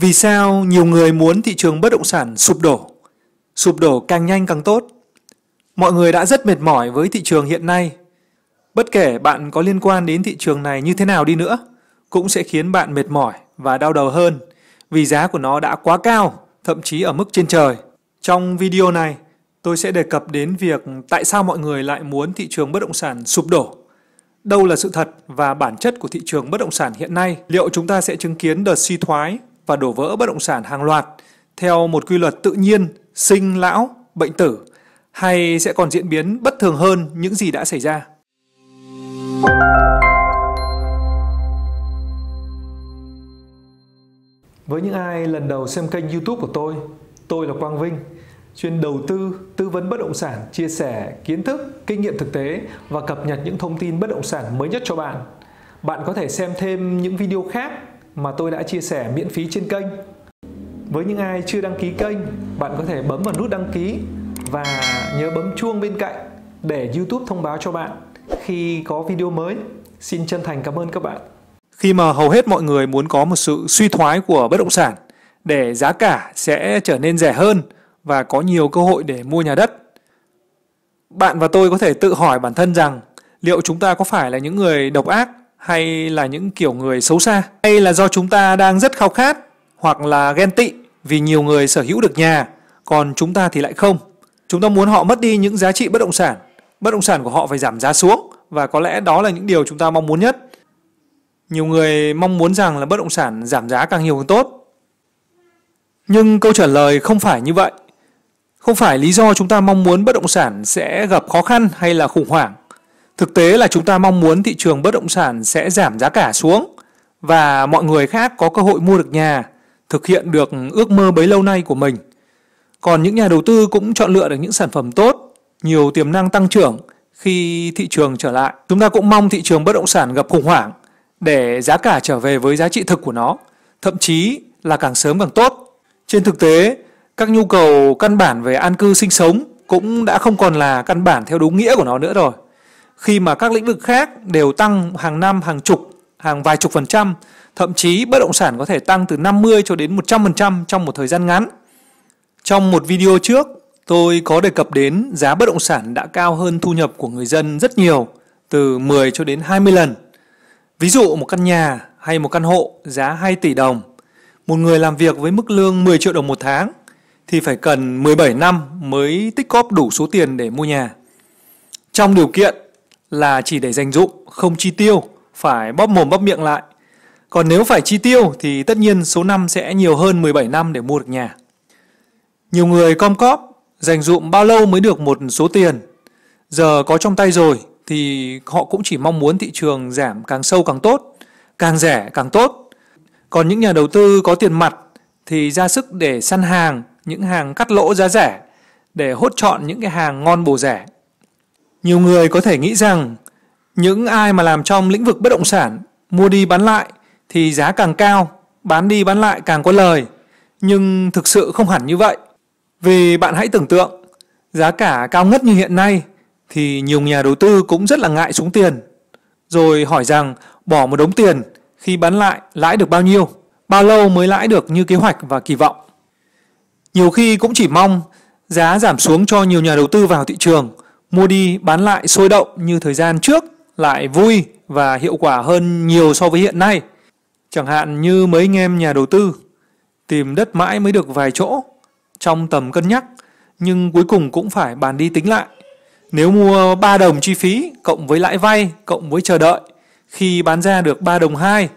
Vì sao nhiều người muốn thị trường bất động sản sụp đổ? Sụp đổ càng nhanh càng tốt. Mọi người đã rất mệt mỏi với thị trường hiện nay. Bất kể bạn có liên quan đến thị trường này như thế nào đi nữa, cũng sẽ khiến bạn mệt mỏi và đau đầu hơn vì giá của nó đã quá cao, thậm chí ở mức trên trời. Trong video này, tôi sẽ đề cập đến việc tại sao mọi người lại muốn thị trường bất động sản sụp đổ. Đâu là sự thật và bản chất của thị trường bất động sản hiện nay? Liệu chúng ta sẽ chứng kiến đợt suy thoái và đổ vỡ bất động sản hàng loạt theo một quy luật tự nhiên, sinh lão, bệnh tử hay sẽ còn diễn biến bất thường hơn những gì đã xảy ra. Với những ai lần đầu xem kênh YouTube của tôi, tôi là Quang Vinh, chuyên đầu tư, tư vấn bất động sản, chia sẻ kiến thức, kinh nghiệm thực tế và cập nhật những thông tin bất động sản mới nhất cho bạn. Bạn có thể xem thêm những video khác mà tôi đã chia sẻ miễn phí trên kênh. Với những ai chưa đăng ký kênh, bạn có thể bấm vào nút đăng ký và nhớ bấm chuông bên cạnh để YouTube thông báo cho bạn khi có video mới. Xin chân thành cảm ơn các bạn. Khi mà hầu hết mọi người muốn có một sự suy thoái của bất động sản để giá cả sẽ trở nên rẻ hơn và có nhiều cơ hội để mua nhà đất. Bạn và tôi có thể tự hỏi bản thân rằng liệu chúng ta có phải là những người độc ác hay là những kiểu người xấu xa hay là do chúng ta đang rất khao khát hoặc là ghen tị vì nhiều người sở hữu được nhà còn chúng ta thì lại không chúng ta muốn họ mất đi những giá trị bất động sản bất động sản của họ phải giảm giá xuống và có lẽ đó là những điều chúng ta mong muốn nhất nhiều người mong muốn rằng là bất động sản giảm giá càng nhiều càng tốt nhưng câu trả lời không phải như vậy không phải lý do chúng ta mong muốn bất động sản sẽ gặp khó khăn hay là khủng hoảng Thực tế là chúng ta mong muốn thị trường bất động sản sẽ giảm giá cả xuống và mọi người khác có cơ hội mua được nhà, thực hiện được ước mơ bấy lâu nay của mình. Còn những nhà đầu tư cũng chọn lựa được những sản phẩm tốt, nhiều tiềm năng tăng trưởng khi thị trường trở lại. Chúng ta cũng mong thị trường bất động sản gặp khủng hoảng để giá cả trở về với giá trị thực của nó, thậm chí là càng sớm càng tốt. Trên thực tế, các nhu cầu căn bản về an cư sinh sống cũng đã không còn là căn bản theo đúng nghĩa của nó nữa rồi khi mà các lĩnh vực khác đều tăng hàng năm hàng chục hàng vài chục phần trăm thậm chí bất động sản có thể tăng từ 50 cho đến 100% trong một thời gian ngắn. Trong một video trước, tôi có đề cập đến giá bất động sản đã cao hơn thu nhập của người dân rất nhiều, từ 10 cho đến 20 lần. Ví dụ một căn nhà hay một căn hộ giá 2 tỷ đồng, một người làm việc với mức lương 10 triệu đồng một tháng thì phải cần 17 năm mới tích cóp đủ số tiền để mua nhà. Trong điều kiện là chỉ để dành dụng, không chi tiêu, phải bóp mồm bóp miệng lại. Còn nếu phải chi tiêu thì tất nhiên số năm sẽ nhiều hơn 17 năm để mua được nhà. Nhiều người com cóp, dành dụm bao lâu mới được một số tiền. Giờ có trong tay rồi thì họ cũng chỉ mong muốn thị trường giảm càng sâu càng tốt, càng rẻ càng tốt. Còn những nhà đầu tư có tiền mặt thì ra sức để săn hàng, những hàng cắt lỗ giá rẻ, để hốt chọn những cái hàng ngon bổ rẻ nhiều người có thể nghĩ rằng những ai mà làm trong lĩnh vực bất động sản mua đi bán lại thì giá càng cao, bán đi bán lại càng có lời. Nhưng thực sự không hẳn như vậy. Vì bạn hãy tưởng tượng, giá cả cao ngất như hiện nay thì nhiều nhà đầu tư cũng rất là ngại xuống tiền. Rồi hỏi rằng bỏ một đống tiền khi bán lại lãi được bao nhiêu, bao lâu mới lãi được như kế hoạch và kỳ vọng. Nhiều khi cũng chỉ mong giá giảm xuống cho nhiều nhà đầu tư vào thị trường – mua đi bán lại sôi động như thời gian trước lại vui và hiệu quả hơn nhiều so với hiện nay. Chẳng hạn như mấy anh em nhà đầu tư tìm đất mãi mới được vài chỗ trong tầm cân nhắc nhưng cuối cùng cũng phải bàn đi tính lại. Nếu mua 3 đồng chi phí cộng với lãi vay cộng với chờ đợi khi bán ra được 3 đồng 2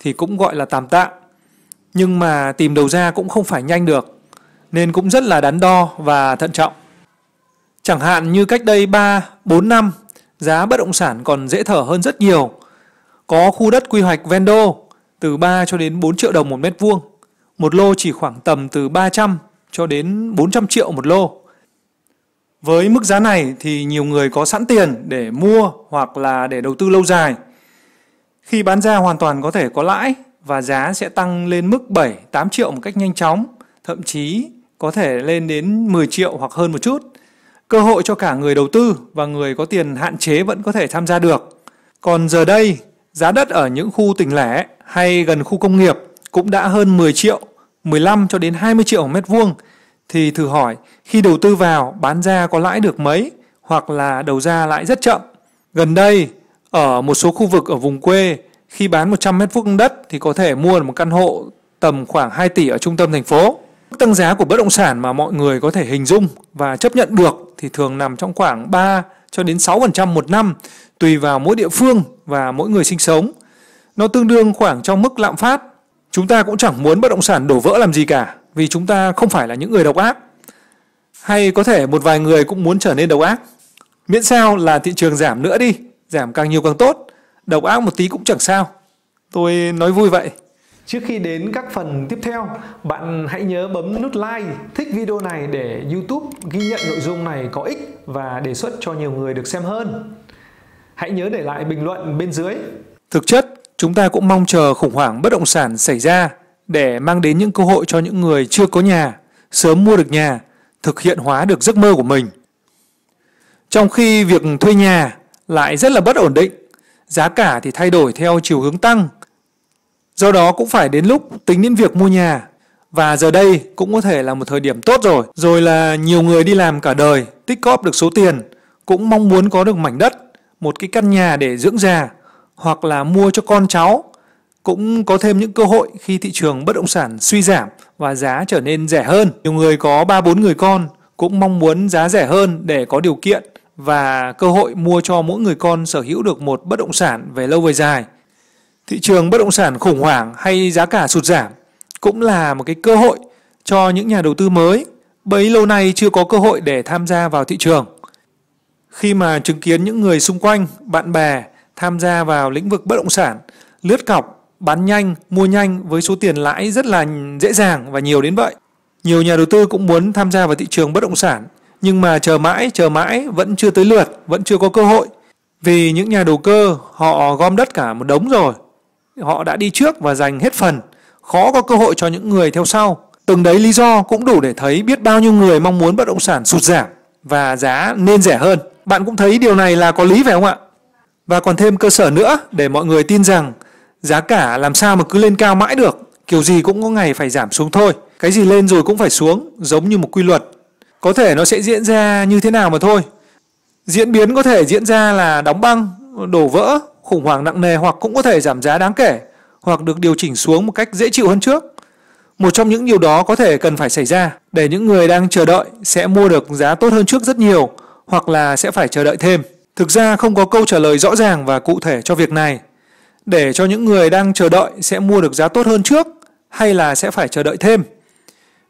thì cũng gọi là tạm tạm. Nhưng mà tìm đầu ra cũng không phải nhanh được nên cũng rất là đắn đo và thận trọng. Chẳng hạn như cách đây 3, 4 năm, giá bất động sản còn dễ thở hơn rất nhiều. Có khu đất quy hoạch vendo từ 3 cho đến 4 triệu đồng một mét vuông. Một lô chỉ khoảng tầm từ 300 cho đến 400 triệu một lô. Với mức giá này thì nhiều người có sẵn tiền để mua hoặc là để đầu tư lâu dài. Khi bán ra hoàn toàn có thể có lãi và giá sẽ tăng lên mức 7, 8 triệu một cách nhanh chóng, thậm chí có thể lên đến 10 triệu hoặc hơn một chút cơ hội cho cả người đầu tư và người có tiền hạn chế vẫn có thể tham gia được. Còn giờ đây, giá đất ở những khu tỉnh lẻ hay gần khu công nghiệp cũng đã hơn 10 triệu, 15 cho đến 20 triệu mét vuông thì thử hỏi khi đầu tư vào bán ra có lãi được mấy hoặc là đầu ra lãi rất chậm. Gần đây, ở một số khu vực ở vùng quê, khi bán 100 mét vuông đất thì có thể mua được một căn hộ tầm khoảng 2 tỷ ở trung tâm thành phố. mức Tăng giá của bất động sản mà mọi người có thể hình dung và chấp nhận được thì thường nằm trong khoảng 3 cho đến 6% một năm tùy vào mỗi địa phương và mỗi người sinh sống. Nó tương đương khoảng trong mức lạm phát. Chúng ta cũng chẳng muốn bất động sản đổ vỡ làm gì cả vì chúng ta không phải là những người độc ác. Hay có thể một vài người cũng muốn trở nên độc ác. Miễn sao là thị trường giảm nữa đi, giảm càng nhiều càng tốt. Độc ác một tí cũng chẳng sao. Tôi nói vui vậy. Trước khi đến các phần tiếp theo, bạn hãy nhớ bấm nút like, thích video này để YouTube ghi nhận nội dung này có ích và đề xuất cho nhiều người được xem hơn. Hãy nhớ để lại bình luận bên dưới. Thực chất, chúng ta cũng mong chờ khủng hoảng bất động sản xảy ra để mang đến những cơ hội cho những người chưa có nhà, sớm mua được nhà, thực hiện hóa được giấc mơ của mình. Trong khi việc thuê nhà lại rất là bất ổn định, giá cả thì thay đổi theo chiều hướng tăng – Do đó cũng phải đến lúc tính đến việc mua nhà. Và giờ đây cũng có thể là một thời điểm tốt rồi. Rồi là nhiều người đi làm cả đời, tích cóp được số tiền, cũng mong muốn có được mảnh đất, một cái căn nhà để dưỡng già, hoặc là mua cho con cháu, cũng có thêm những cơ hội khi thị trường bất động sản suy giảm và giá trở nên rẻ hơn. Nhiều người có 3 4 người con cũng mong muốn giá rẻ hơn để có điều kiện và cơ hội mua cho mỗi người con sở hữu được một bất động sản về lâu về dài thị trường bất động sản khủng hoảng hay giá cả sụt giảm cũng là một cái cơ hội cho những nhà đầu tư mới bấy lâu nay chưa có cơ hội để tham gia vào thị trường. Khi mà chứng kiến những người xung quanh, bạn bè tham gia vào lĩnh vực bất động sản, lướt cọc, bán nhanh, mua nhanh với số tiền lãi rất là dễ dàng và nhiều đến vậy. Nhiều nhà đầu tư cũng muốn tham gia vào thị trường bất động sản nhưng mà chờ mãi, chờ mãi vẫn chưa tới lượt, vẫn chưa có cơ hội. Vì những nhà đầu cơ họ gom đất cả một đống rồi họ đã đi trước và giành hết phần, khó có cơ hội cho những người theo sau. Từng đấy lý do cũng đủ để thấy biết bao nhiêu người mong muốn bất động sản sụt giảm và giá nên rẻ hơn. Bạn cũng thấy điều này là có lý phải không ạ? Và còn thêm cơ sở nữa để mọi người tin rằng giá cả làm sao mà cứ lên cao mãi được, kiểu gì cũng có ngày phải giảm xuống thôi. Cái gì lên rồi cũng phải xuống, giống như một quy luật. Có thể nó sẽ diễn ra như thế nào mà thôi. Diễn biến có thể diễn ra là đóng băng, đổ vỡ khủng hoảng nặng nề hoặc cũng có thể giảm giá đáng kể hoặc được điều chỉnh xuống một cách dễ chịu hơn trước. Một trong những điều đó có thể cần phải xảy ra để những người đang chờ đợi sẽ mua được giá tốt hơn trước rất nhiều hoặc là sẽ phải chờ đợi thêm. Thực ra không có câu trả lời rõ ràng và cụ thể cho việc này. Để cho những người đang chờ đợi sẽ mua được giá tốt hơn trước hay là sẽ phải chờ đợi thêm.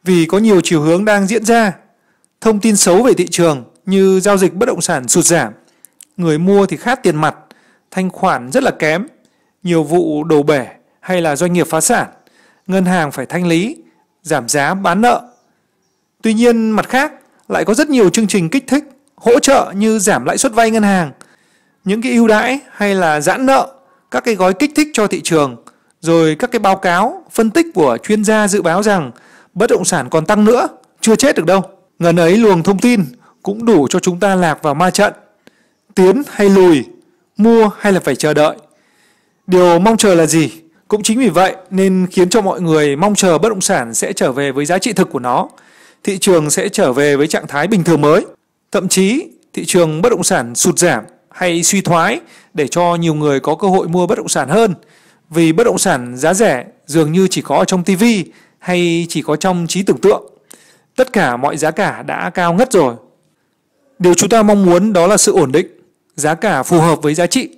Vì có nhiều chiều hướng đang diễn ra. Thông tin xấu về thị trường như giao dịch bất động sản sụt giảm, người mua thì khát tiền mặt thanh khoản rất là kém, nhiều vụ đổ bể hay là doanh nghiệp phá sản, ngân hàng phải thanh lý, giảm giá bán nợ. Tuy nhiên mặt khác lại có rất nhiều chương trình kích thích, hỗ trợ như giảm lãi suất vay ngân hàng, những cái ưu đãi hay là giãn nợ, các cái gói kích thích cho thị trường, rồi các cái báo cáo, phân tích của chuyên gia dự báo rằng bất động sản còn tăng nữa, chưa chết được đâu. Ngần ấy luồng thông tin cũng đủ cho chúng ta lạc vào ma trận, tiến hay lùi mua hay là phải chờ đợi. Điều mong chờ là gì? Cũng chính vì vậy nên khiến cho mọi người mong chờ bất động sản sẽ trở về với giá trị thực của nó. Thị trường sẽ trở về với trạng thái bình thường mới. Thậm chí thị trường bất động sản sụt giảm hay suy thoái để cho nhiều người có cơ hội mua bất động sản hơn. Vì bất động sản giá rẻ dường như chỉ có ở trong TV hay chỉ có trong trí tưởng tượng. Tất cả mọi giá cả đã cao ngất rồi. Điều chúng ta mong muốn đó là sự ổn định giá cả phù hợp với giá trị,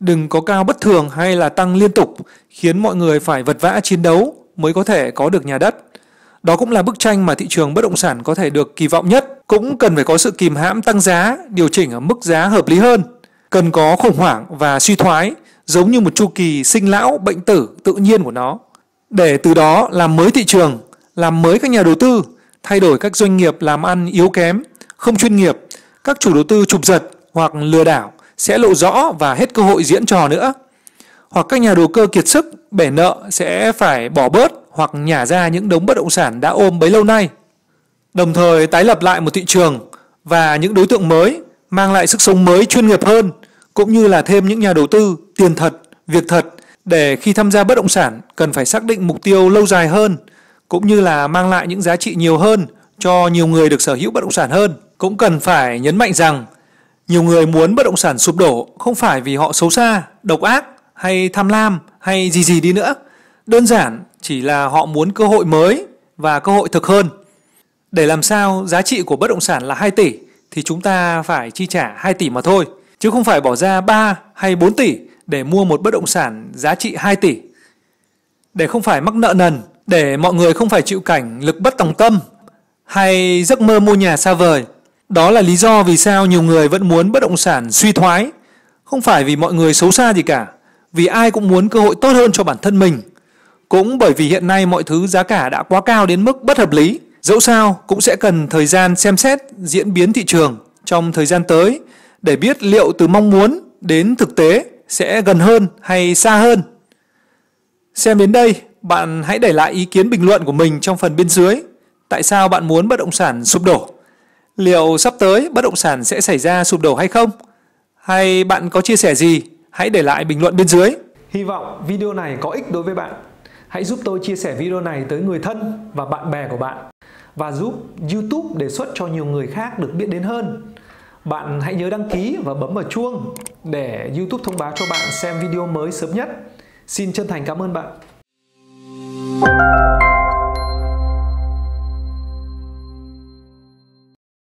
đừng có cao bất thường hay là tăng liên tục khiến mọi người phải vật vã chiến đấu mới có thể có được nhà đất. Đó cũng là bức tranh mà thị trường bất động sản có thể được kỳ vọng nhất, cũng cần phải có sự kìm hãm tăng giá, điều chỉnh ở mức giá hợp lý hơn, cần có khủng hoảng và suy thoái giống như một chu kỳ sinh lão bệnh tử tự nhiên của nó để từ đó làm mới thị trường, làm mới các nhà đầu tư, thay đổi các doanh nghiệp làm ăn yếu kém, không chuyên nghiệp, các chủ đầu tư trục giật hoặc lừa đảo sẽ lộ rõ và hết cơ hội diễn trò nữa. Hoặc các nhà đầu cơ kiệt sức, bể nợ sẽ phải bỏ bớt hoặc nhả ra những đống bất động sản đã ôm bấy lâu nay. Đồng thời tái lập lại một thị trường và những đối tượng mới mang lại sức sống mới chuyên nghiệp hơn cũng như là thêm những nhà đầu tư tiền thật, việc thật để khi tham gia bất động sản cần phải xác định mục tiêu lâu dài hơn cũng như là mang lại những giá trị nhiều hơn cho nhiều người được sở hữu bất động sản hơn. Cũng cần phải nhấn mạnh rằng nhiều người muốn bất động sản sụp đổ không phải vì họ xấu xa, độc ác hay tham lam hay gì gì đi nữa. Đơn giản chỉ là họ muốn cơ hội mới và cơ hội thực hơn. Để làm sao giá trị của bất động sản là 2 tỷ thì chúng ta phải chi trả 2 tỷ mà thôi, chứ không phải bỏ ra 3 hay 4 tỷ để mua một bất động sản giá trị 2 tỷ. Để không phải mắc nợ nần, để mọi người không phải chịu cảnh lực bất tòng tâm hay giấc mơ mua nhà xa vời đó là lý do vì sao nhiều người vẫn muốn bất động sản suy thoái. Không phải vì mọi người xấu xa gì cả, vì ai cũng muốn cơ hội tốt hơn cho bản thân mình. Cũng bởi vì hiện nay mọi thứ giá cả đã quá cao đến mức bất hợp lý. Dẫu sao cũng sẽ cần thời gian xem xét diễn biến thị trường trong thời gian tới để biết liệu từ mong muốn đến thực tế sẽ gần hơn hay xa hơn. Xem đến đây, bạn hãy để lại ý kiến bình luận của mình trong phần bên dưới. Tại sao bạn muốn bất động sản sụp đổ? liệu sắp tới bất động sản sẽ xảy ra sụp đổ hay không? Hay bạn có chia sẻ gì? Hãy để lại bình luận bên dưới. Hy vọng video này có ích đối với bạn. Hãy giúp tôi chia sẻ video này tới người thân và bạn bè của bạn và giúp YouTube đề xuất cho nhiều người khác được biết đến hơn. Bạn hãy nhớ đăng ký và bấm vào chuông để YouTube thông báo cho bạn xem video mới sớm nhất. Xin chân thành cảm ơn bạn. Thank you